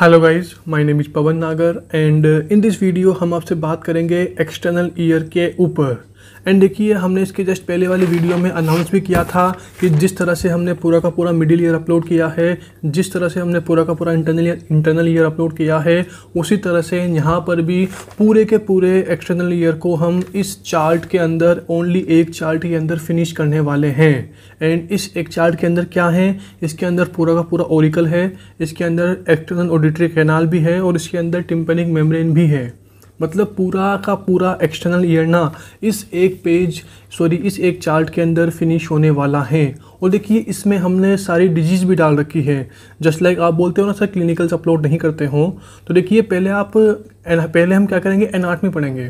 Hello guys my name is Pawan Nagar and in this video हम आपसे बात करेंगे एक्सटर्नल ईयर के ऊपर एंड देखिए हमने इसके जस्ट पहले वाली वीडियो में अनाउंस भी किया था कि जिस तरह से हमने पूरा का पूरा मिडिल ईयर अपलोड किया है जिस तरह से हमने पूरा का पूरा internal ear internal ear upload किया है उसी तरह से यहाँ पर भी पूरे के पूरे एक्सटर्नल ईयर को हम इस चार्ट के अंदर ओनली एक चार्ट के अंदर फिनिश करने वाले हैं एंड इस एक चार्ट के अंदर क्या है इसके अंदर पूरा का पूरा ओरिकल है इसके अंदर एक्सटर्नल ऑडिटरी कैनाल भी है और इसके अंदर टिम्पनिक मेम्रेन भी है मतलब पूरा का पूरा एक्सटर्नल ईयर ना इस एक पेज सॉरी इस एक चार्ट के अंदर फिनिश होने वाला है और देखिए इसमें हमने सारी डिजीज़ भी डाल रखी है जस्ट लाइक आप बोलते हो ना सर क्लिनिकल्स अपलोड नहीं करते हो तो देखिए पहले आप पहले हम क्या करेंगे एनाटमी पढ़ेंगे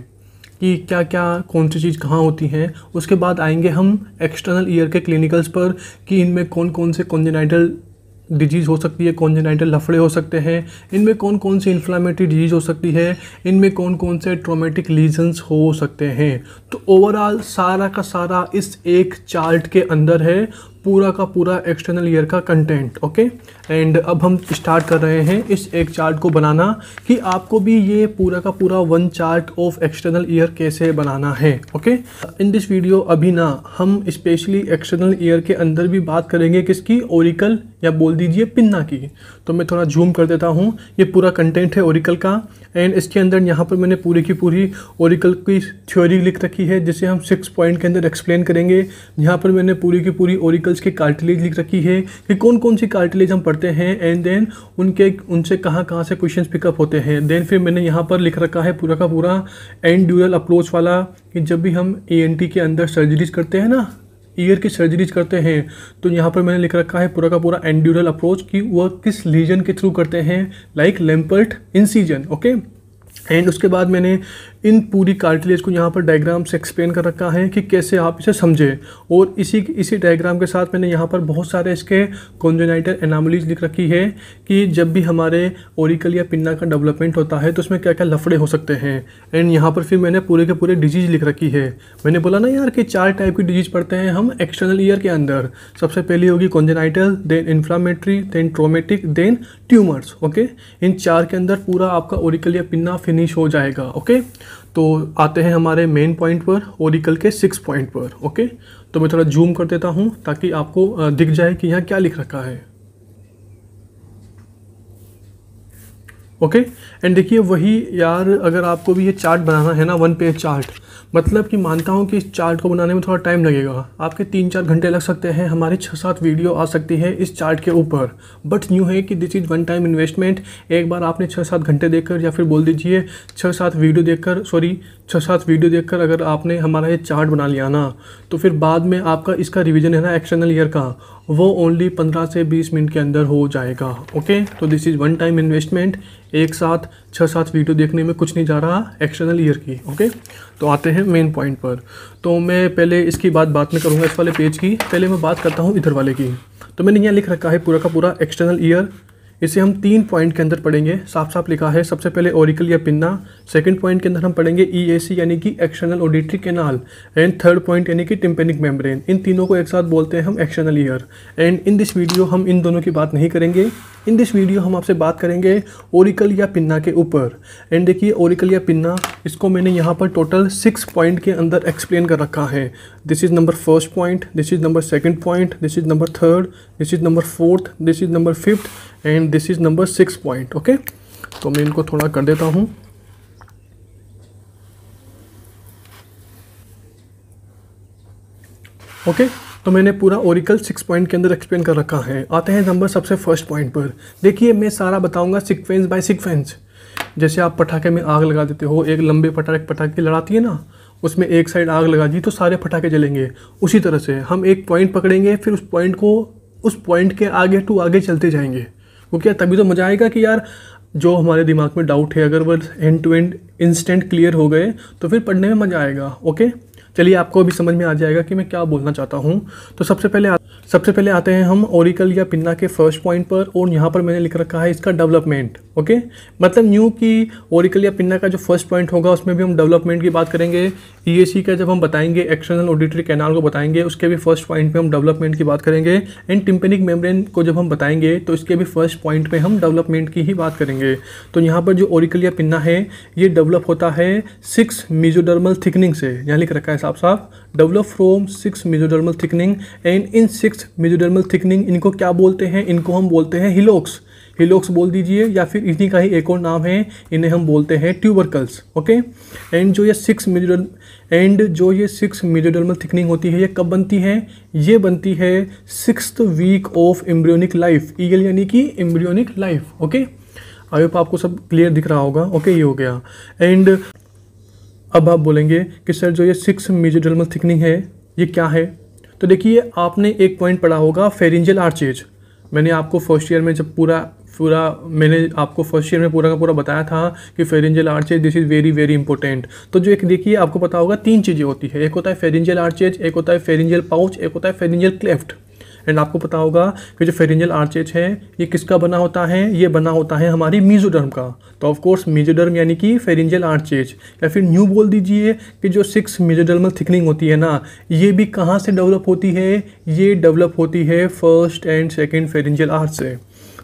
कि क्या क्या कौन सी चीज़ कहाँ होती हैं उसके बाद आएंगे हम एक्सटर्नल ईयर के क्लिनिकल्स पर कि इनमें कौन कौन से कॉन्जेनाइटल डिजीज़ हो सकती है कॉन्जेनाइटल लफड़े हो सकते हैं इनमें कौन कौन सी इन्फ्लामेटरी डिजीज़ हो सकती है इनमें कौन कौन से ट्रोमेटिक लीजन्स हो सकते हैं तो ओवरऑल सारा का सारा इस एक चार्ट के अंदर है पूरा का पूरा एक्सटर्नल ईयर का कंटेंट ओके एंड अब हम स्टार्ट कर रहे हैं इस एक चार्ट को बनाना कि आपको भी ये पूरा का पूरा one chart of external ear कैसे बनाना है ओके इन दिस वीडियो अभी ना हम स्पेशली एक्सटर्नल ईयर के अंदर भी बात करेंगे किसकी ओरिकल या बोल दीजिए पिन्ना की तो मैं थोड़ा जूम कर देता हूँ ये पूरा कंटेंट है ओरिकल का एंड इसके अंदर यहाँ पर मैंने पूरी की पूरी ओरिकल की थ्योरी लिख रखी है जिसे हम सिक्स पॉइंट के अंदर एक्सप्लेन करेंगे यहाँ पर मैंने पूरी की पूरी ओरिकल कार्टिलेज की कार्टिलेज लिख रखी है कि कौन कौन सी कार्टिलेज हम पढ़ते हैं एंड देन उनके उनसे कहाँ कहाँ से क्वेश्चन पिकअप होते हैं देन फिर मैंने यहाँ पर लिख रखा है पूरा का पूरा एंड ड्यूरल अप्रोच वाला कि जब भी हम ए के अंदर सर्जरीज करते हैं ना ईयर की सर्जरीज करते हैं तो यहाँ पर मैंने लिख रखा है पूरा का पूरा एंड्यूरल अप्रोच कि वह किस लीजन के थ्रू करते हैं like Lempert incision okay and उसके बाद मैंने इन पूरी कार्टिलेज को यहाँ पर डायग्राम से एक्सप्लेन कर रखा है कि कैसे आप इसे समझें और इसी इसी डायग्राम के साथ मैंने यहाँ पर बहुत सारे इसके कॉन्जोनाइटल एनामोलीज लिख रखी है कि जब भी हमारे ओरिकल या पिन्ना का डेवलपमेंट होता है तो उसमें क्या क्या लफड़े हो सकते हैं एंड यहाँ पर फिर मैंने पूरे के पूरे डिजीज़ लिख रखी है मैंने बोला ना यार कि चार टाइप की डिजीज़ पढ़ते हैं हम एक्सटर्नल ईयर के अंदर सबसे पहली होगी congenital then inflammatory then traumatic then tumours okay इन चार के अंदर पूरा आपका ओरिकल या पिन्ना फिनिश हो जाएगा ओके तो आते हैं हमारे मेन पॉइंट पर ओरिकल के सिक्स पॉइंट पर ओके तो मैं थोड़ा जूम कर देता हूँ ताकि आपको दिख जाए कि यहाँ क्या लिख रखा है ओके एंड देखिए वही यार अगर आपको भी ये चार्ट बनाना है ना वन पेज चार्ट मतलब कि मानता हूँ कि इस चार्ट को बनाने में थोड़ा टाइम लगेगा आपके तीन चार घंटे लग सकते हैं हमारी छः सात वीडियो आ सकती है इस चार्ट के ऊपर बट यू है कि this is one time investment एक बार आपने छः सात घंटे देखकर या फिर बोल दीजिए छः सात वीडियो देखकर सॉरी छः सात वीडियो देखकर अगर आपने हमारा ये चार्ट बना लिया ना तो फिर बाद में आपका इसका रिविज़न है ना एक्सटर्नल ईयर का वो ओनली पंद्रह से बीस मिनट के अंदर हो जाएगा ओके तो this is one time investment एक साथ छः सात वीडियो देखने में कुछ नहीं जा रहा एक्सटर्नल ईयर की ओके तो आते हैं हैं मेन पॉइंट पर तो मैं पहले इसकी बात बात में करूँगा इस वाले पेज की पहले मैं बात करता हूँ इधर वाले की तो मैंने यहाँ लिख रखा है पूरा का पूरा एक्सटर्नल ईयर इसे हम तीन पॉइंट के अंदर पढ़ेंगे साफ साफ लिखा है सबसे पहले ओरिकल या पिन्ना सेकंड पॉइंट के अंदर हम पढ़ेंगे ईएसी e यानी कि external auditory canal and third point यानी कि टिम्पेनिक मेम्ब्रेन इन तीनों को एक साथ बोलते हैं हम external ear and in this video हम इन दोनों की बात नहीं करेंगे इन दिस वीडियो हम आपसे बात करेंगे ओरिकल या पिन्ना के ऊपर एंड देखिए ओरिकल या पिन्ना इसको मैंने यहाँ पर टोटल सिक्स पॉइंट के अंदर एक्सप्लेन कर रखा है this is number first point this is number second point this is number third this is number fourth this is number fifth and this is number six point okay तो मैं इनको थोड़ा कर देता हूँ ओके okay, तो मैंने पूरा ओरिकल सिक्स पॉइंट के अंदर एक्सप्लेन कर रखा है आते हैं नंबर सबसे फर्स्ट पॉइंट पर देखिए मैं सारा बताऊंगा सिक्वेंस बाय सिक्वेंस जैसे आप पटाखे में आग लगा देते हो एक लंबे पटाखे पटाखे लड़ाती है ना उसमें एक साइड आग लगा दी तो सारे पटाखे जलेंगे उसी तरह से हम एक पॉइंट पकड़ेंगे फिर उस पॉइंट को उस पॉइंट के आगे टू आगे चलते जाएंगे क्या तभी तो मज़ा आएगा कि यार जो हमारे दिमाग में डाउट है अगर वह end to end instant clear हो गए तो फिर पढ़ने में मज़ा आएगा ओके चलिए आपको अभी समझ में आ जाएगा कि मैं क्या बोलना चाहता हूँ तो सबसे पहले आप सबसे पहले आते हैं हम ओरिकल या पिन्ना के फर्स्ट पॉइंट पर और यहाँ पर मैंने लिख रखा है इसका डेवलपमेंट ओके मतलब न्यू की ओरिकल या पिन्ना का जो फर्स्ट पॉइंट होगा उसमें भी हम डेवलपमेंट की बात करेंगे ई का जब हम बताएंगे एक्सटर्नल ऑडिटरी कैनाल को बताएंगे उसके भी फर्स्ट पॉइंट में हम डेवलपमेंट की बात करेंगे एंड टिम्पेनिक मेम्ब्रेन को जब हम बताएंगे तो इसके भी फर्स्ट पॉइंट में हम डेवलपमेंट की ही बात करेंगे तो यहाँ पर जो ओरिकल या पिन्ना है ये डेवलप होता है सिक्स मीजोडर्मल थिकनिंग से यहाँ लिख रखा है साफ साफ develop from six mesodermal thickening and in six mesodermal thickening इनको क्या बोलते हैं इनको हम बोलते हैं हिलोक्स हिलोक्स बोल दीजिए या फिर इन्हीं का ही एक और नाम है इन्हें हम बोलते हैं ट्यूबरकल्स ओके एंड जो ये सिक्स मिजोडल एंड जो ये सिक्स मिजोडर्मल थिकनिंग होती है ये कब बनती है ये बनती है six week of embryonic life ईगल यानी कि embryonic life okay I hope आपको सब क्लियर दिख रहा होगा ओके okay, ये हो गया एंड अब आप बोलेंगे कि सर जो ये सिक्स मेजोडर्मल थिकनिंग है ये क्या है तो देखिए आपने एक पॉइंट पढ़ा होगा फेरिंजल आर्चेज मैंने आपको फर्स्ट ईयर में जब पूरा पूरा मैंने आपको फर्स्ट ईयर में पूरा का पूरा बताया था कि pharyngeal arches this is very very important तो जो एक देखिए आपको पता होगा तीन चीज़ें होती है एक होता है फेरिंजल आर्चेज एक होता है फेरिंजल पाउच एक होता है फेरिंजल क्लेफ्ट एंड आपको पता होगा कि जो फेरिंजल आर्चेज है ये किसका बना होता है ये बना होता है हमारी मीजोडर्म का तो ऑफकोर्स मीजोडर्म यानी कि फेरिंजल आर्चेज या फिर न्यू बोल दीजिए कि जो सिक्स मीजोडर्मल थिकनिंग होती है ना ये भी कहाँ से डेवलप होती है ये डेवलप होती है first and second pharyngeal arch से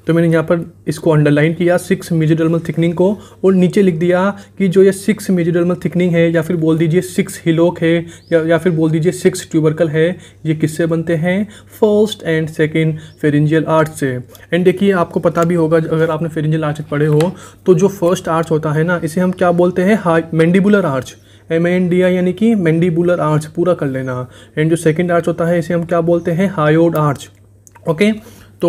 तो मैंने यहाँ पर इसको अंडरलाइन किया सिक्स मेजोडर्मल थिकनिंग को और नीचे लिख दिया कि जो ये सिक्स मेजोडर्मल थिकनिंग है या फिर बोल दीजिए सिक्स हिलोक है या या फिर बोल दीजिए सिक्स ट्यूबरकल है ये किससे बनते हैं first and second pharyngeal arch से एंड देखिए आपको पता भी होगा अगर आपने फेरेंजियल आर्च पढ़े हो तो जो फर्स्ट आर्च होता है ना इसे हम क्या बोलते हैं high mandibular arch M N D I यानी कि मैंडिबुलर आर्च पूरा कर लेना एंड जो सेकेंड आर्च होता है इसे हम क्या बोलते हैं हायोड आर्च ओके तो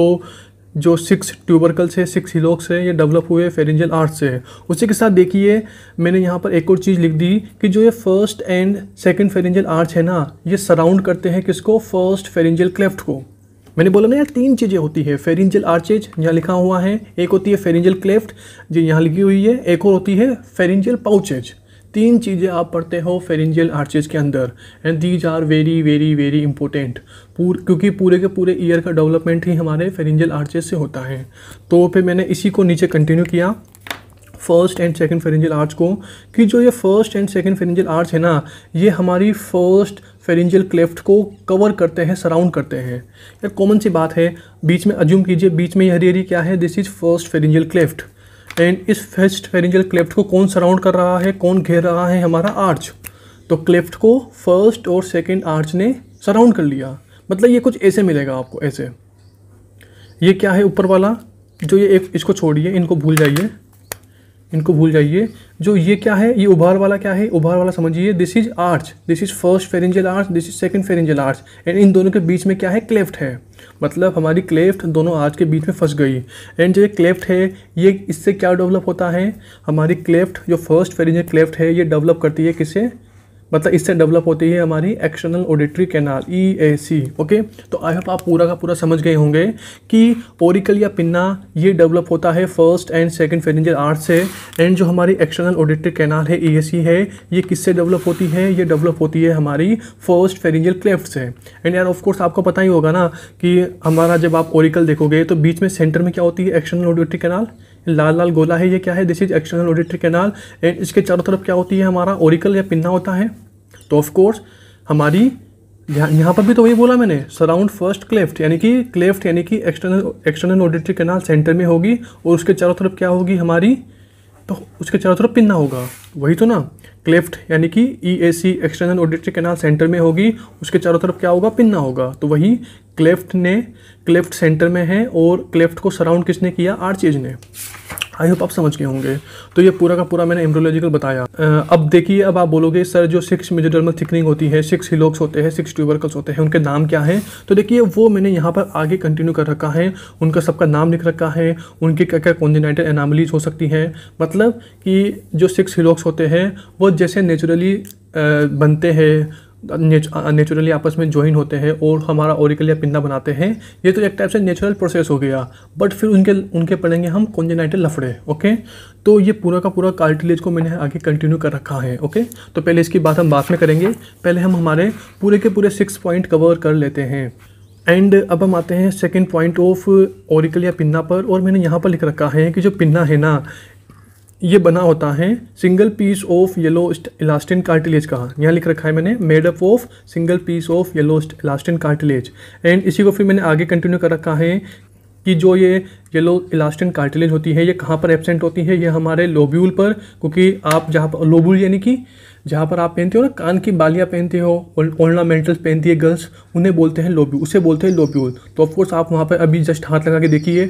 जो सिक्स ट्यूबरकल से सिक्स हिलोक से ये डेवलप हुए फेरेंजल आर्ट से है उसी के साथ देखिए मैंने यहाँ पर एक और चीज़ लिख दी कि जो ये first and second pharyngeal arch है ना ये सराउंड करते हैं किसको फर्स्ट फेरेंजल क्लेफ्ट को मैंने बोला ना यार तीन चीज़ें होती है फेरेंजल आर्चेज यहाँ लिखा हुआ है एक होती है फेरेंजल क्लेफ्ट जो यहाँ लिखी हुई है एक और होती है फेरेंजल पाउचेज तीन चीज़ें आप पढ़ते हो फेरेंजियल आर्चेज के अंदर and these are very very very important पूर क्योंकि पूरे के पूरे ईयर का डेवलपमेंट ही हमारे फेरेंजियल आर्चेज से होता है तो फिर मैंने इसी को नीचे कंटिन्यू किया first and second pharyngeal arch को कि जो ये first and second pharyngeal arch है ना ये हमारी फर्स्ट फेरेंजियल क्लेफ्ट को कवर करते हैं सराउंड करते हैं यार कॉमन सी बात है बीच में अज्यूम कीजिए बीच में ये हरी हरी क्या है this is first pharyngeal cleft and इस फर्स्ट फेरेंजल क्लेफ्ट को कौन सराउंड कर रहा है कौन घेर रहा है हमारा आर्च तो क्लेफ्ट को फर्स्ट और सेकेंड आर्च ने सराउंड कर लिया मतलब ये कुछ ऐसे मिलेगा आपको ऐसे ये क्या है ऊपर वाला जो ये एक इसको छोड़िए इनको भूल जाइए इनको भूल जाइए जो ये क्या है ये उभार वाला क्या है उभार वाला समझिए this is arch this is first pharyngeal arch this is second pharyngeal arch and इन दोनों के बीच में क्या है क्लेफ्ट है मतलब हमारी क्लेफ्ट दोनों आर्च के बीच में फंस गई एंड जो ये क्लेफ्ट है ये इससे क्या डेवलप होता है हमारी क्लेफ्ट जो फर्स्ट फेरेंजियल क्लेफ्ट है ये डेवलप करती है किसे मतलब इससे डेवलप होती है हमारी external auditory canal E A C okay तो आई होप आप पूरा का पूरा समझ गए होंगे कि ओरिकल या पिन्ना ये डेवलप होता है first and second pharyngeal arch से एंड जो हमारी एक्सटर्नल ऑडिटरी कैनाल है ई ए सी है ये किससे डेवलप होती है ये डेवलप होती है हमारी फर्स्ट फेरेंजर क्लेफ्ट से एंड यार ऑफकोर्स आपको पता ही होगा ना कि हमारा जब आप ओरिकल देखोगे तो बीच में सेंटर में क्या होती है एक्सटर्नल ऑडिटरी कैनाल लाल लाल गोला है ये क्या है this is external auditory canal and इसके चारों तरफ क्या होती है हमारा ओरिकल या पिन्ना होता है तो ऑफ कोर्स हमारी यहाँ पर भी तो वही बोला मैंने सराउंड फर्स्ट क्लेफ्ट यानी कि क्लेफ्ट यानी कि external external auditory canal centre में होगी और उसके चारों तरफ क्या होगी हमारी तो उसके चारों तरफ पिन्ना होगा वही तो ना क्लेफ्ट यानी कि E A C external auditory canal centre में होगी उसके चारों तरफ क्या होगा पिन्ना होगा तो वही क्लेफ्ट ने क्लेफ्ट सेंटर में है और क्लेफ्ट को सराउंड किसने किया आर्चेज ने आई होप आप समझ गए होंगे तो ये पूरा का पूरा मैंने एम्ब्रोलॉजिकल बताया अब देखिए अब आप बोलोगे सर जो सिक्स मेजोडर्मल थिकनिंग होती है सिक्स हिलोक्स होते हैं सिक्स ट्यूबरकल्स होते हैं उनके नाम क्या हैं तो देखिए वो मैंने यहाँ पर आगे कंटिन्यू कर रखा है उनका सबका नाम लिख रखा है उनकी क्या क्या कॉन्जिनाइटल एनामलीज हो सकती हैं मतलब कि जो सिक्स हिलोक्स होते हैं वो जैसे नेचुरली बनते हैं नेचुरली uh, आपस में ज्वाइन होते हैं और हमारा ओरिकल या पिंदा बनाते हैं ये तो एक टाइप से नेचुरल प्रोसेस हो गया बट फिर उनके उनके पढ़ेंगे हम कॉन्जेनाइटल लफड़े ओके तो ये पूरा का पूरा कार्टिलेज को मैंने आगे कंटिन्यू कर रखा है ओके तो पहले इसकी बात हम बात में करेंगे पहले हम हमारे पूरे के पूरे सिक्स पॉइंट कवर कर लेते हैं एंड अब हम आते हैं सेकेंड पॉइंट ऑफ ओरिकल या पिन्ना पर और मैंने यहाँ पर लिख रखा है कि जो पिन्ना है ना ये बना होता है single piece of yellow elastin cartilage का यहाँ लिख रखा है मैंने made up of single piece of yellow elastin cartilage and इसी को फिर मैंने आगे कंटिन्यू कर रखा है कि जो ये येलो इलास्टिन कार्टिलेज होती है ये कहाँ पर एबसेंट होती है ये हमारे लोब्यूल पर क्योंकि आप जहाँ पर लोब्यूल यानी कि जहाँ पर आप पहनते हो ना कान की बालियाँ पहनते हो ऑर्नामेंटल्स पहनती है गर्ल्स उन्हें बोलते हैं लोब्यूल उसे बोलते हैं लोब्यूल तो ऑफकोर्स आप वहाँ पर अभी जस्ट हाथ लगा के देखिए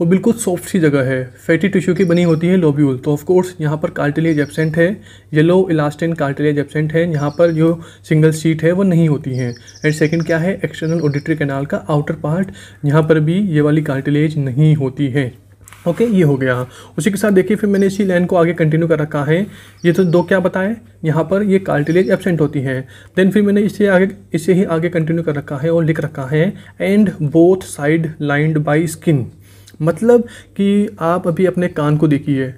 वो बिल्कुल सॉफ्ट सी जगह है फैटी टिश्यू की बनी होती है लोब्यूल तो ऑफकोर्स यहाँ पर कार्टिलेज एबसेंट है येलो इलास्टिन कार्टिलेज एबसेंट है यहाँ पर जो सिंगल सीट है वो नहीं होती है एंड सेकेंड क्या है एक्सटर्नल ऑडिटरी कैनाल का आउटर पार्ट यहाँ पर भी ये वाली कार्टिलेज नहीं होती है ओके ये हो गया उसी के साथ देखिए फिर मैंने इसी लाइन को आगे कंटिन्यू कर रखा है ये तो दो क्या बताएं यहाँ पर ये कार्टिलेज एबसेंट होती है देन फिर मैंने इसे आगे इसे ही आगे कंटिन्यू कर रखा है और लिख रखा है and both side lined by skin मतलब कि आप अभी अपने कान को देखिए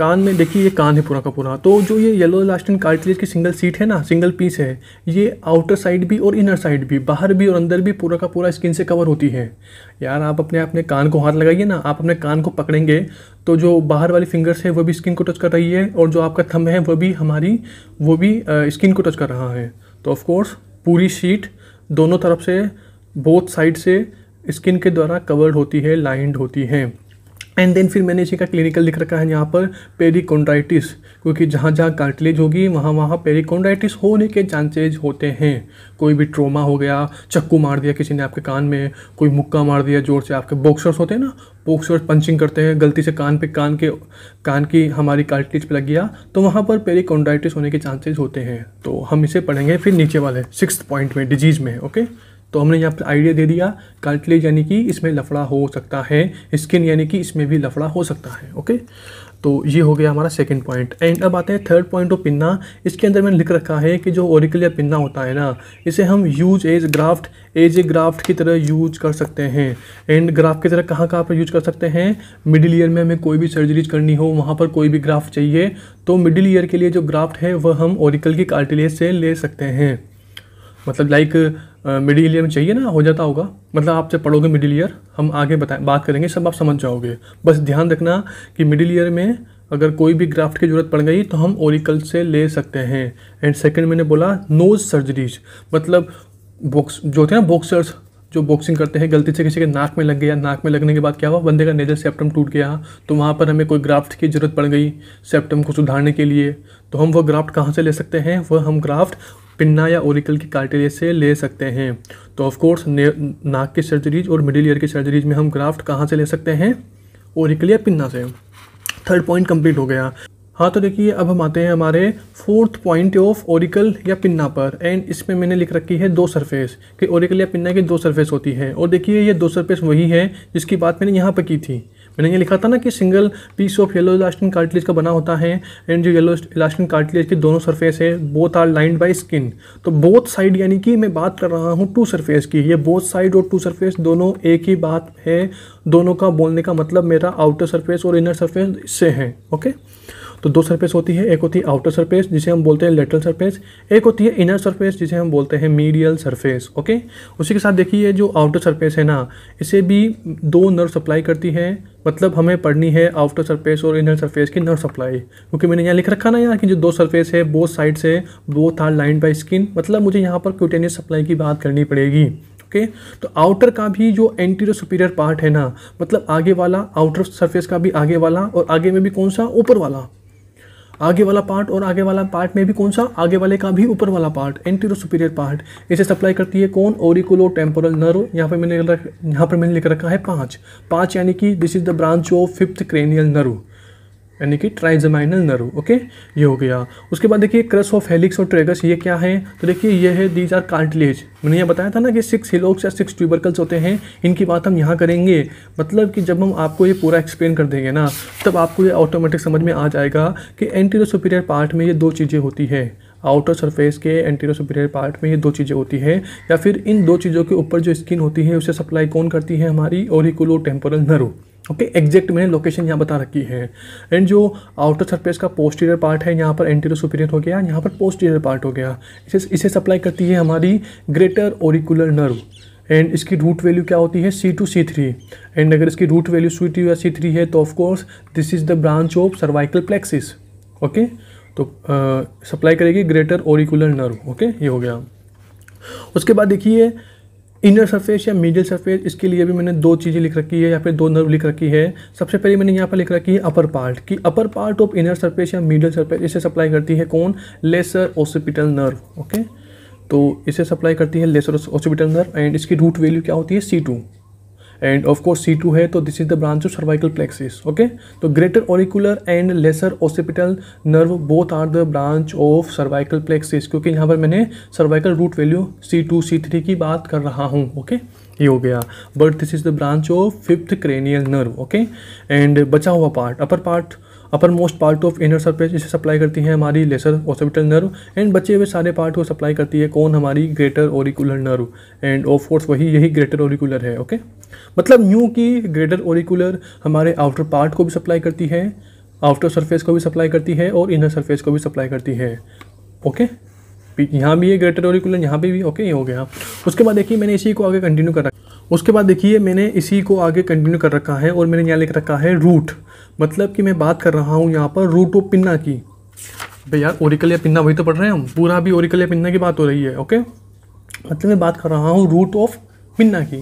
कान में देखिए ये कान है पूरा का पूरा तो जो ये येलो इलास्टिन कार्टिलेज की सिंगल सीट है ना सिंगल पीस है ये आउटर साइड भी और इनर साइड भी बाहर भी और अंदर भी पूरा का पूरा स्किन से कवर होती है यार आप अपने अपने कान को हाथ लगाइए ना आप अपने कान को पकड़ेंगे तो जो बाहर वाली फिंगर्स है वो भी स्किन को टच कर रही है और जो आपका थम है वो भी हमारी वो भी स्किन को टच कर रहा है तो ऑफ़कोर्स पूरी सीट दोनों तरफ से बोथ साइड से स्किन के द्वारा कवर्ड होती है लाइंड होती है एंड देन फिर मैंने इसी का क्लिनिकल लिख रखा है यहाँ पर पेरिकोंड्राइटिस क्योंकि जहाँ जहाँ कार्टिलेज होगी वहाँ वहाँ पेरिकोंड्राइटिस होने के चांसेज होते हैं कोई भी ट्रोमा हो गया चक्कू मार दिया किसी ने आपके कान में कोई मुक्का मार दिया जोर से आपके बॉक्सर्स होते हैं ना बॉक्सर्स पंचिंग करते हैं गलती से कान पे कान के कान की हमारी कार्टिलेज पर लग गया तो वहाँ पर पेरिकोंड्राइटिस होने के चांसेज होते हैं तो हम इसे पढ़ेंगे फिर नीचे वाले सिक्स पॉइंट में डिजीज़ में ओके तो हमने यहाँ पर आइडिया दे दिया कार्टिलेज यानी कि इसमें लफड़ा हो सकता है स्किन यानी कि इसमें भी लफड़ा हो सकता है ओके तो ये हो गया हमारा सेकंड पॉइंट एंड अब आते हैं थर्ड पॉइंट ऑफ पिन्ना इसके अंदर मैंने लिख रखा है कि जो ओरिकल या पिन्ना होता है ना इसे हम use as graft as a graft की तरह यूज कर सकते हैं एंड ग्राफ्ट की तरह कहाँ कहाँ पर यूज कर सकते हैं मिडिल ईयर में हमें कोई भी सर्जरीज करनी हो वहाँ पर कोई भी ग्राफ्ट चाहिए तो मिडिल ईयर के लिए जो ग्राफ्ट है वह हम ओरिकल की कार्टिलेज से ले सकते हैं मतलब लाइक मिडिल ईयर में चाहिए ना हो जाता होगा मतलब आप जब पढ़ोगे मिडिल ईयर हम आगे बताएं बात करेंगे सब आप समझ जाओगे बस ध्यान रखना कि मिडिल ईयर में अगर कोई भी ग्राफ्ट की ज़रूरत पड़ गई तो हम ओरिकल से ले सकते हैं एंड सेकेंड मैंने बोला नोज सर्जरीज मतलब बॉक्स जो होते हैं ना बॉक्सर्स जो बॉक्सिंग करते हैं गलती से किसी के नाक में लग गया नाक में लगने के बाद क्या हुआ बंदे का नेजर सेप्टम टूट गया तो वहाँ पर हमें कोई ग्राफ्ट की ज़रूरत पड़ गई सेप्टम को सुधारने के लिए तो हम वह ग्राफ्ट कहाँ से ले सकते हैं वह हम ग्राफ्ट पिन्ना या ओरिकल की कार्टेरिया से ले सकते हैं तो ऑफकोर्स नाक की सर्जरीज और मिडिल ईयर की सर्जरीज में हम ग्राफ्ट कहाँ से ले सकते हैं ओरिकल या पिन्ना से थर्ड पॉइंट कंप्लीट हो गया हाँ तो देखिए अब हम आते हैं हमारे फोर्थ पॉइंट ऑफ ओरिकल या पिन्ना पर एंड इसमें मैंने लिख रखी है दो सरफेस कि ओरिकल या पिन्ना की दो सरफेस होती है और देखिए ये दो सरफेस वही है जिसकी बात मैंने यहाँ पर की थी मैंने ये लिखा था ना कि single piece of yellow elastin cartilage का बना होता है एंड जो येलो इलास्टिन कार्टिलेज की दोनों सरफेस है both are lined by skin तो बोथ साइड यानी कि मैं बात कर रहा हूँ टू सरफेस की ये बोथ साइड और टू सरफेस दोनों एक ही बात है दोनों का बोलने का मतलब मेरा आउटर सरफेस और इनर सरफेस इससे है ओके okay? तो दो सरफेस होती है एक होती है आउटर सरफेस जिसे हम बोलते हैं लेटरल सरफेस एक होती है इनर सरफेस जिसे हम बोलते हैं मीडियल सरफेस ओके उसी के साथ देखिए जो आउटर सरफेस है ना इसे भी दो नर्व सप्लाई करती है मतलब हमें पढ़नी है आउटर सरफेस और इनर सरफेस की नर्व सप्लाई क्योंकि मैंने यहाँ लिख रखा ना यहाँ कि जो दो सरफेस है बोथ साइड से both are line by skin मतलब मुझे यहाँ पर क्यूटेनियस सप्लाई की बात करनी पड़ेगी ओके okay? तो आउटर का भी जो एंटीरियर सुपीरियर पार्ट है ना मतलब आगे वाला आउटर सरफेस का भी आगे वाला और आगे में भी कौन सा ऊपर वाला आगे वाला पार्ट और आगे वाला पार्ट में भी कौन सा आगे वाले का भी ऊपर वाला पार्ट एंटीरो सुपीरियर पार्ट इसे सप्लाई करती है कौन ओरिकुलो टेम्पोरल नर्व यहाँ पर मैंने यहाँ पर मैंने लिख रखा है पाँच पाँच यानी कि this is the branch of fifth cranial nerve यानी कि ट्राइजमाइनल नर्व ओके ये हो गया उसके बाद देखिए क्रस ऑफ हेलिक्स और ट्रेगस ये क्या है तो देखिए ये है दीज आर कार्टिलेज मैंने ये बताया था ना कि सिक्स हिलोक्स या सिक्स ट्यूबरकल्स होते हैं इनकी बात हम यहाँ करेंगे मतलब कि जब हम आपको ये पूरा एक्सप्लेन कर देंगे ना तब आपको ये ऑटोमेटिक समझ में आ जाएगा कि एंटीरो सुपीरियर पार्ट में ये दो चीज़ें होती है आउटर सरफेस के एंटीरियर सुपीरियर पार्ट में ये दो चीज़ें होती है या फिर इन दो चीज़ों के ऊपर जो स्किन होती है उसे सप्लाई कौन करती है हमारी auriculotemporal nerve okay exact मैंने लोकेशन यहाँ बता रखी है एंड जो आउटर सरफेस का पोस्टीरियर पार्ट है यहाँ पर एंटीरियर सुपीरियर हो गया यहाँ पर पोस्टीरियर पार्ट हो गया इसे इसे सप्लाई करती है हमारी ग्रेटर ओरिकुलर नर्व एंड इसकी रूट वैल्यू क्या होती है C two C three and अगर इसकी रूट वैल्यू सी टू या सी थ्री है तो of course this is the branch of cervical plexus okay तो सप्लाई करेगी ग्रेटर ओरिकुलर नर्व ओके ये हो गया उसके बाद देखिए इनर सरफेस या मीडियल सरफेस इसके लिए भी मैंने दो चीज़ें लिख रखी है या फिर दो नर्व लिख रखी है सबसे पहले मैंने यहाँ पर लिख रखी है अपर पार्ट कि upper part of inner surface या मीडियल सरफेस इसे सप्लाई करती है कौन लेसर ओसिपिटल नर्व ओके तो इसे सप्लाई करती है लेसर ओसिपिटल नर्व एंड इसकी रूट वैल्यू क्या होती है C two and of course C two है तो this is the branch of cervical plexus okay तो greater auricular and lesser occipital nerve both are the branch of cervical plexus क्योंकि यहाँ पर मैंने cervical root value C two C three की बात कर रहा हूँ ओके okay? ये हो गया but this is the branch of fifth cranial nerve okay and बचा हुआ part upper part uppermost part of inner surface इसे सप्लाई करती है हमारी लेसर ऑसिपिटल नर्व एंड बचे हुए सारे पार्ट को सप्लाई करती है कौन हमारी greater auricular nerve and of course वही यही ग्रेटर ओरिकुलर है ओके मतलब न्यू की ग्रेटर ओरिकुलर हमारे आउटर पार्ट को भी सप्लाई करती है आउटर सरफेस को भी सप्लाई करती है और इनर सरफेस को भी सप्लाई करती है ओके यहाँ भी है ग्रेटर ओरिकुलर यहाँ पे भी ओके ये हो गया उसके बाद देखिए मैंने इसी को आगे कंटिन्यू कर उसके बाद देखिए मैंने इसी को आगे कंटिन्यू कर रखा है और मैंने यहाँ लिख रखा है रूट मतलब कि मैं बात कर रहा हूँ यहाँ पर रूट ऑफ पिन्ना की भाई यार ओरिकल या पिन्ना वही तो पढ़ रहे हैं हम पूरा भी ओरिकल या पिन्ना की बात हो रही है ओके मतलब मैं बात कर रहा हूँ रूट ऑफ पिन्ना की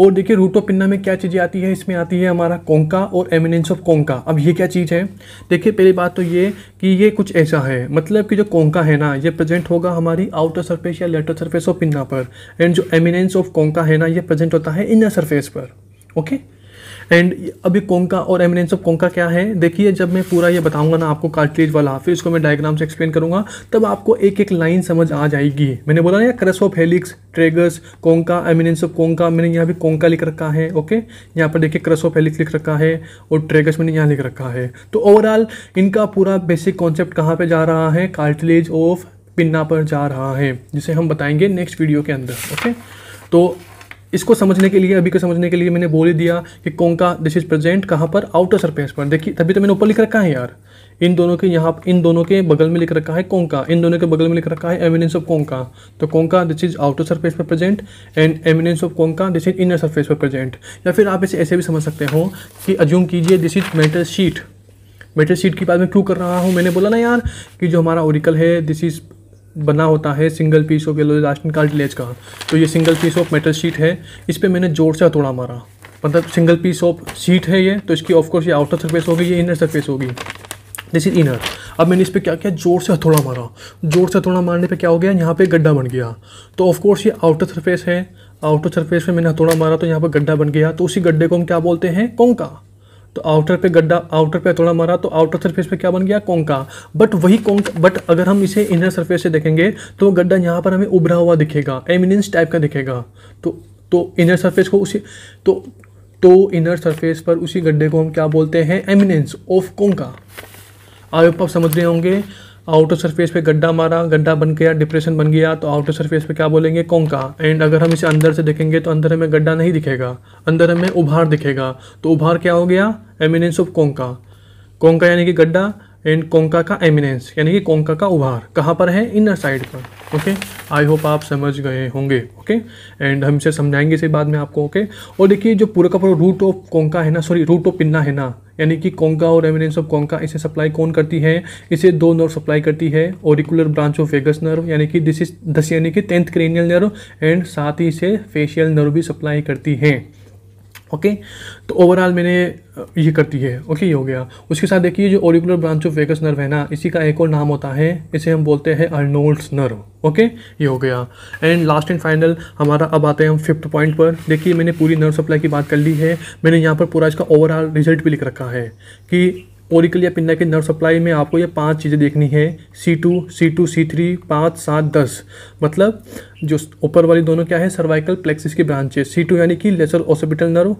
और देखिए रूट ऑफ पिन्ना में क्या चीज़ें आती है इसमें आती है हमारा कोंका और एमिनेंस ऑफ कोंका अब ये क्या चीज़ है देखिए पहली बात तो ये कि ये कुछ ऐसा है मतलब कि जो कोंका है ना ये प्रेजेंट होगा हमारी आउटर सरफेस या लेटर सरफेस ऑफ पिन्ना पर एंड जो एमिनेंस ऑफ कोंका है ना ये प्रेजेंट होता है इनर सरफेस पर ओके okay? एंड अभी कोंका और एमिनेंस ऑफ कोंका क्या है देखिए जब मैं पूरा ये बताऊंगा ना आपको कार्टिलेज वाला फिर इसको मैं डायग्राम से एक्सप्लेन करूंगा तब आपको एक एक लाइन समझ आ जाएगी मैंने बोला ना या crus of helix tragus concha eminence of concha मैंने यहाँ भी कोंका लिख रखा है ओके यहाँ पर देखिए क्रस ऑफ हेलिक्स लिख रखा है और ट्रेगर्स मैंने यहाँ लिख रखा है तो ओवरऑल इनका पूरा बेसिक कॉन्सेप्ट कहाँ पर जा रहा है कार्टिलेज ऑफ पिन्ना पर जा रहा है जिसे हम बताएंगे नेक्स्ट वीडियो के अंदर ओके तो इसको समझने के लिए अभी को समझने के लिए मैंने बोल ही दिया कि कोंका दिस इज प्रेजेंट कहाँ पर आउटर सरफेस पर देखिए तभी तो मैंने ऊपर लिख रखा है यार इन दोनों के यहाँ इन दोनों के बगल में लिख रखा है कोंका इन दोनों के बगल में लिख रखा है एमिनेंस ऑफ कोंका तो concha this is outer surface पर present and eminence of concha this is inner surface पर प्रेजेंट या फिर आप इसे ऐसे भी समझ सकते हो कि अज्यूम कीजिए this is metal sheet metal sheet की बात में क्यों कर रहा हूँ मैंने बोला ना यार कि जो हमारा ओरिकल है दिस इज़ बना होता है single piece of yellow elastin cartilage का तो ये single piece of metal sheet है इस पर मैंने जोर से हथौड़ा मारा मतलब सिंगल पीस ऑफ शीट है ये तो इसकी ऑफकोर्स ये आउटर सरफेस होगी ये इनर सरफेस होगी दिस इज इनर अब मैंने इस पर क्या किया जोर से हथौड़ा मारा जोर से हथौड़ा मारने पे क्या हो गया यहाँ पे गड्ढा बन गया तो ऑफकोर्स ये आउटर सरफेस है आउटर सरफेस पे मैंने हथौड़ा मारा तो यहाँ पर गड्ढा बन गया तो उसी गड्ढे को हम क्या बोलते हैं कोंका तो आउटर पे गड्ढा आउटर पे थोड़ा मारा तो आउटर सरफेस पे क्या बन गया कोंका बट वही कोंक बट अगर हम इसे इनर सरफेस से देखेंगे तो गड्ढा यहाँ पर हमें उभरा हुआ दिखेगा एमिनेंस टाइप का दिखेगा तो तो इनर सरफेस को उसी तो तो इनर सरफेस पर उसी गड्ढे को हम क्या बोलते हैं एमिनेंस ऑफ कोंका आयोप आप समझ रहे होंगे आउटर सरफेस पे गड्ढा मारा गड्ढा बन गया डिप्रेशन बन गया तो आउटर सरफेस पे क्या बोलेंगे कोंका एंड अगर हम इसे अंदर से देखेंगे तो अंदर हमें गड्ढा नहीं दिखेगा अंदर हमें उभार दिखेगा तो उभार क्या हो गया एमिनेंस ऑफ कोंका कोंका यानी कि गड्ढा एंड कोंका का एमिनेंस यानी कि कोंका का उभार कहाँ पर है इनर साइड पर ओके आई होप आप समझ गए होंगे ओके एंड हम इसे समझाएंगे इसे बाद में आपको ओके और देखिए जो पूरा का पूरा रूट ऑफ कोंका है ना सॉरी रूट ऑफ पिन्ना है ना यानी कि कोंका और एमिनेंस ऑफ कोंका इसे सप्लाई कौन करती है इसे दो नर्व सप्लाई करती है auricular branch of vagus nerve यानी कि दिस इज दस यानी कि टेंथ क्रेनियल नर्व एंड साथ ही इसे फेशियल नर्व भी सप्लाई करती है ओके तो ओवरऑल मैंने ये कर दी है ओके ये हो गया उसके साथ देखिए जो auricular branch of vagus nerve है ना इसी का एक और नाम होता है इसे हम बोलते हैं अर्नोल्ड्स नर्व ओके ये हो गया एंड लास्ट एंड फाइनल हमारा अब आते हैं हम फिफ्थ पॉइंट पर देखिए मैंने पूरी नर्व सप्लाई की बात कर ली है मैंने यहाँ पर पूरा इसका ओवरऑल रिजल्ट भी लिख रखा है कि ओरिकल या पिन्ना के नर्व सप्लाई में आपको ये पांच चीज़ें देखनी है C two C two C three पाँच सात दस मतलब जो ऊपर वाली दोनों क्या है सर्वाइकल प्लेक्सिस की ब्रांच सी टू यानी कि लेसर ओसपिटल नर्व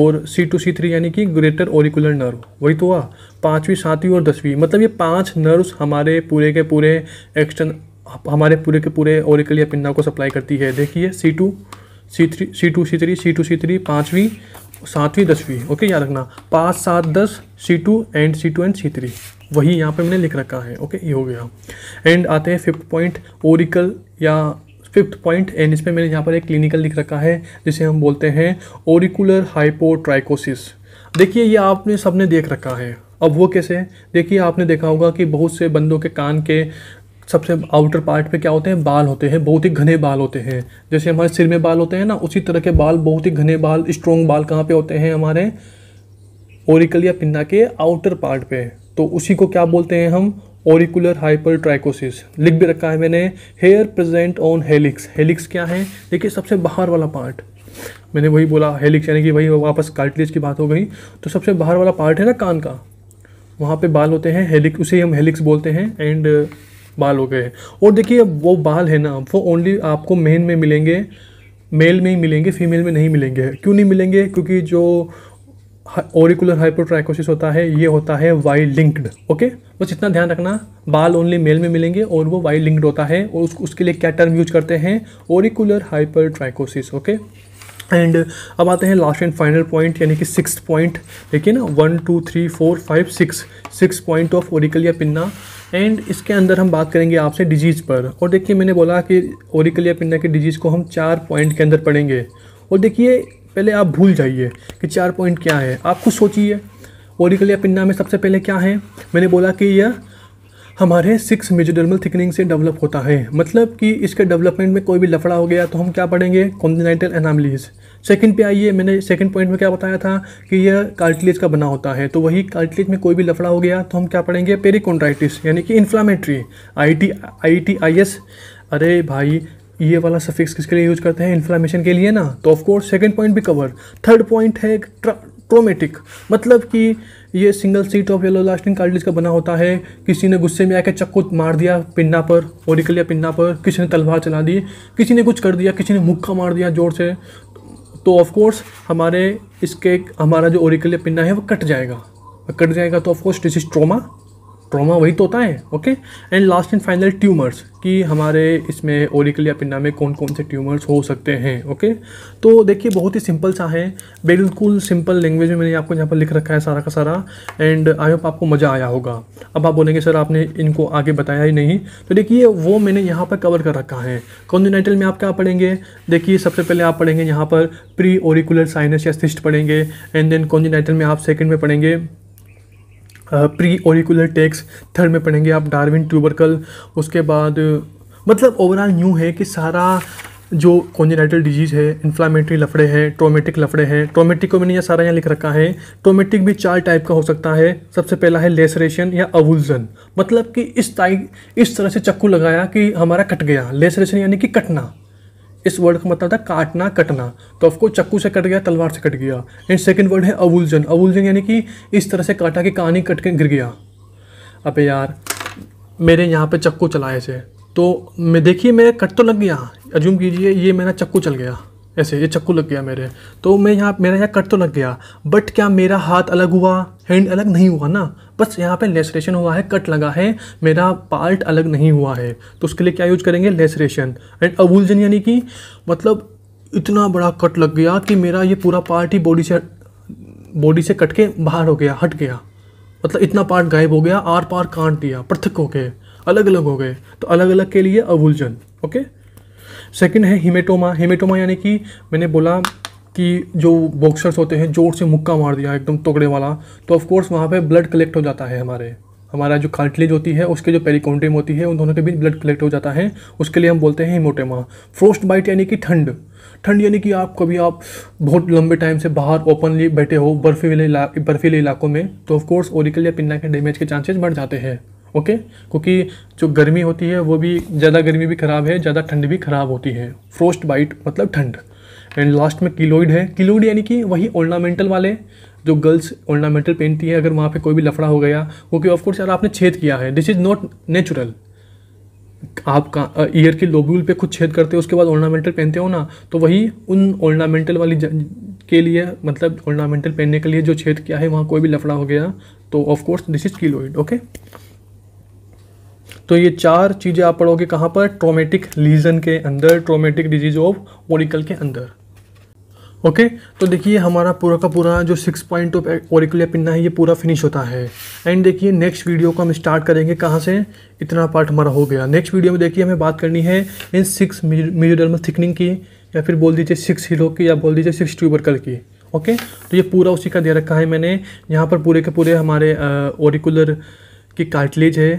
और सी टू सी थ्री यानी कि ग्रेटर ओरिकुलर नर्व वही तो हुआ पाँचवीं सातवीं और दसवीं मतलब ये पांच नर्व्स हमारे पूरे के पूरे एक्सटर्न हमारे पूरे के पूरे ओरिकल या पिन्ना को सप्लाई करती है देखिए C two C three C two C three C two C three पाँचवीं सातवीं दसवीं ओके याद रखना पाँच सात दस C two and C two and C three वही यहाँ पे मैंने लिख रखा है ओके ये हो गया एंड आते हैं फिफ्थ पॉइंट ओरिकल या फिफ्थ पॉइंट एंड इसमें मैंने यहाँ पर एक क्लिनिकल लिख रखा है जिसे हम बोलते हैं ओरिकुलर हाइपोट्राइकोसिस देखिए ये आपने सबने देख रखा है अब वो कैसे देखिए आपने देखा होगा कि बहुत से बंदों के कान के सबसे आउटर पार्ट पे क्या होते हैं बाल होते हैं बहुत ही घने बाल होते हैं जैसे हमारे सिर में बाल होते हैं ना उसी तरह के बाल बहुत ही घने बाल स्ट्रॉन्ग बाल कहाँ पे होते हैं हमारे ओरिकल या पिन्ना के आउटर पार्ट पे तो उसी को क्या बोलते हैं हम ओरिकुलर हाइपर ट्राइकोसिस लिख भी रखा है मैंने hair present on helix helix क्या है देखिए सबसे बाहर वाला पार्ट मैंने वही बोला हेलिक्स यानी कि वही वापस कार्टिलेज की बात हो गई तो सबसे बाहर वाला पार्ट है ना कान का वहाँ पे बाल होते हैं हेलिक्स उसे हम हेलिक्स बोलते हैं एंड बाल हो गए और देखिए वो बाल है ना वो ओनली आपको मेन में मिलेंगे मेल में ही मिलेंगे फीमेल में नहीं मिलेंगे क्यों नहीं मिलेंगे क्योंकि जो ओरिकुलर हाइपोट्राइकोसिस होता है ये होता है वाई लिंक्ड ओके बस इतना ध्यान रखना बाल ओनली मेल में मिलेंगे और वो वाई लिंक्ड होता है और उस, उसके लिए क्या टर्म यूज करते हैं auricular hypertrichosis okay and अब आते हैं लास्ट एंड फाइनल पॉइंट यानी कि सिक्स पॉइंट देखिए ना one two three four five six six point of auricle या पिन्ना एंड इसके अंदर हम बात करेंगे आपसे डिजीज़ पर और देखिए मैंने बोला कि ओरिकल या पिन्ना के डिजीज़ को हम चार पॉइंट के अंदर पढ़ेंगे और देखिए पहले आप भूल जाइए कि चार पॉइंट क्या है आप खुद सोचिए ओरिकल या पिन्ना में सबसे पहले क्या है मैंने बोला कि यह हमारे सिक्स मेजोडर्मल थिकनिंग से डेवलप होता है मतलब कि इसके डेवलपमेंट में कोई भी लफड़ा हो गया तो हम क्या पढ़ेंगे कॉन्जिनाइटल एनामलीज सेकंड पे आइए मैंने सेकंड पॉइंट में क्या बताया था कि यह कार्टिलेज का बना होता है तो वही कार्टिलेज में कोई भी लफड़ा हो गया तो हम क्या पढ़ेंगे पेरिकोन्ड्राइटिस यानी कि inflammatory I T I T I S अरे भाई ये वाला सफिक्स किसके लिए यूज करते हैं इन्फ्लामेशन के लिए ना तो ऑफकोर्स सेकेंड पॉइंट भी कवर थर्ड पॉइंट है ट्रोमेटिक मतलब कि ये single sheet of yellow elastin cartilage का बना होता है किसी ने गुस्से में आकर चक्कू मार दिया पिन्ना पर ओरिकल या पिन्ना पर किसी ने तलवार चला दी किसी ने कुछ कर दिया किसी ने मुक्का मार दिया जोर से तो ऑफकोर्स हमारे इसके हमारा जो ओरिकल पिन्ना है वो कट जाएगा कट जाएगा तो of course this is trauma trauma वही तो होता है okay and last and final tumours कि हमारे इसमें ओरिकल या पिन्ना में कौन कौन से ट्यूमर्स हो सकते हैं ओके तो देखिए बहुत ही सिंपल सा है बिल्कुल सिंपल लैंग्वेज में मैंने आपको यहाँ पर लिख रखा है सारा का सारा एंड आई होप आपको मज़ा आया होगा अब आप बोलेंगे सर आपने इनको आगे बताया ही नहीं तो देखिए वो मैंने यहाँ पर कवर कर रखा है कॉन्जिनेटल में आप क्या पढ़ेंगे देखिए सबसे पहले आप पढ़ेंगे यहाँ पर प्री ओरिकुलर साइनस या सिस्ट पढ़ेंगे एंड देन कॉन्जिनेटल में आप सेकेंड में पढ़ेंगे प्री ओरिकुलर टेक्स थर्ड में पढ़ेंगे आप डार्विन ट्यूबरकल उसके बाद मतलब ओवरऑल न्यू है कि सारा जो कॉन्जेनाइटल डिजीज़ है इन्फ्लामेटरी लफड़े हैं ट्रोमेटिक लफड़े हैं ट्रोमेटिक को मैंने ये सारा यहाँ लिख रखा है ट्रोमेटिक भी चार टाइप का हो सकता है सबसे पहला है लेसरेशन या अवुलजन मतलब कि इस टाइप इस तरह से चक्कू लगाया कि हमारा कट गया लेसरेशन यानी कि कटना इस वर्ड का मतलब था काटना कटना तो ऑफकोर्स चक्कू से कट गया तलवार से कट गया एंड सेकेंड वर्ड है अवुलझन अवुलझन यानी कि इस तरह से काटा कि कहानी कट के गिर गया अब यार मेरे यहाँ पे चक्कू चलाए से तो मैं देखिए मैं कट तो लग गया अजूम कीजिए ये मेरा चक्कू चल गया ऐसे ये चक्कू लग गया मेरे तो मैं यहाँ मेरा यहाँ कट तो लग गया बट क्या मेरा हाथ अलग हुआ हैंड अलग नहीं हुआ ना बस यहाँ पे लेसरेशन हुआ है कट लगा है मेरा पार्ट अलग नहीं हुआ है तो उसके लिए क्या यूज करेंगे लेसरेशन एंड अवुलजन यानी कि मतलब इतना बड़ा कट लग गया कि मेरा ये पूरा पार्ट ही बॉडी से बॉडी से कट के बाहर हो गया हट गया मतलब इतना पार्ट गायब हो गया आर पार काट दिया पृथक हो गए अलग अलग हो गए तो अलग अलग के लिए अवुलझन ओके सेकंड है हिमेटोमा हिमेटोमा यानी कि मैंने बोला कि जो बॉक्सर्स होते हैं जोर से मुक्का मार दिया एकदम तोगड़े वाला तो ऑफकोर्स वहाँ पे ब्लड कलेक्ट हो जाता है हमारे हमारा जो कार्टिलेज होती है उसके जो पेरिकॉन्ट्रीम होती है उन दोनों के बीच ब्लड कलेक्ट हो जाता है उसके लिए हम बोलते हैं हिमोटेमा फ्रोस्ट बाइट यानी कि ठंड ठंड यानी कि आप कभी आप बहुत लंबे टाइम से बाहर ओपनली बैठे हो बर्फीले बर्फीले इलाकों में तो ऑफकोर्स ओरिकल या पिन्ना के डैमेज के चांसेज बढ़ जाते हैं ओके क्योंकि जो गर्मी होती है वो भी ज़्यादा गर्मी भी ख़राब है ज़्यादा ठंड भी ख़राब होती है फ्रोस्ट बाइट मतलब ठंड एंड लास्ट में किलोइड है किलोइड यानी कि वही ऑर्नामेंटल वाले जो गर्ल्स ऑर्नामेंटल पहनती है अगर वहाँ पे कोई भी लफड़ा हो गया क्योंकि ऑफकोर्स यार आपने छेद किया है दिस इज़ नॉट नेचुरल आप ईयर के लोब्यूल पे खुद छेद करते हो उसके बाद ऑर्नामेंटल पहनते हो ना तो वही उन ऑर्नामेंटल वाली के लिए मतलब ऑर्नामेंटल पहनने के लिए जो छेद किया है वहाँ कोई भी लफड़ा हो गया तो of course this is keloid okay तो ये चार चीज़ें आप पढ़ोगे कहाँ पर ट्रोमेटिक लीजन के अंदर ट्रोमेटिक डिजीज ऑफ ओरिकल के अंदर ओके okay, तो देखिए हमारा पूरा का पूरा जो six point of auricular pinna है ये पूरा फिनिश होता है एंड देखिए नेक्स्ट वीडियो को हम स्टार्ट करेंगे कहाँ से इतना पार्ट हमारा हो गया नेक्स्ट वीडियो में देखिए हमें बात करनी है इन सिक्स मेजोडर्मल थिकनिंग की या फिर बोल दीजिए सिक्स हीरो की या बोल दीजिए सिक्स ट्यूबरकल की ओके okay? तो ये पूरा उसी का दे रखा है मैंने यहाँ पर पूरे के पूरे हमारे ओरिकुलर की कार्टलेज है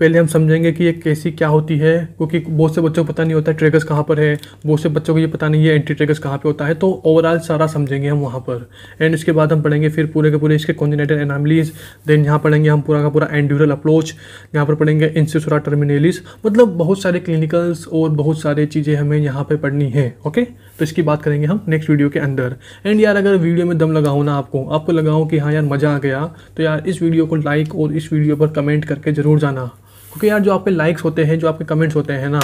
पहले हम समझेंगे कि ये केसी क्या होती है क्योंकि बहुत से बच्चों को पता नहीं होता ट्रेगस कहाँ पर है बहुत से बच्चों को ये पता नहीं है एंटी ट्रेगस कहाँ पे होता है तो ओवरऑल सारा समझेंगे हम वहाँ पर एंड इसके बाद हम पढ़ेंगे फिर पूरे के पूरे इसके कॉन्जिनेटेड एनामलीज देन यहाँ पढ़ेंगे हम पूरा का पूरा एंड्यूरल अप्रोच यहाँ पर पढ़ेंगे इंसिसोरा टर्मिनेलिस मतलब बहुत सारे क्लिनिकल्स और बहुत सारे चीज़ें हमें यहाँ पर पढ़नी है ओके तो इसकी बात करेंगे हम नेक्स्ट वीडियो के अंदर एंड यार अगर वीडियो में दम लगाओ ना आपको आपको लगाओ कि हाँ यार मज़ा आ गया तो यार इस वीडियो को लाइक और इस वीडियो पर कमेंट करके ज़रूर जाना क्योंकि यार जो आपके लाइक्स होते हैं जो आपके कमेंट्स होते हैं ना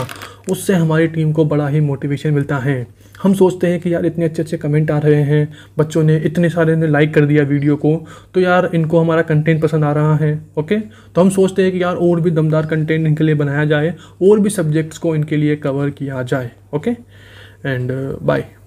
उससे हमारी टीम को बड़ा ही मोटिवेशन मिलता है हम सोचते हैं कि यार इतने अच्छे अच्छे कमेंट आ रहे हैं बच्चों ने इतने सारे ने लाइक कर दिया वीडियो को तो यार इनको हमारा कंटेंट पसंद आ रहा है ओके तो हम सोचते हैं कि यार और भी दमदार कंटेंट इनके लिए बनाया जाए और भी सब्जेक्ट्स को इनके लिए कवर किया जाए ओके एंड बाय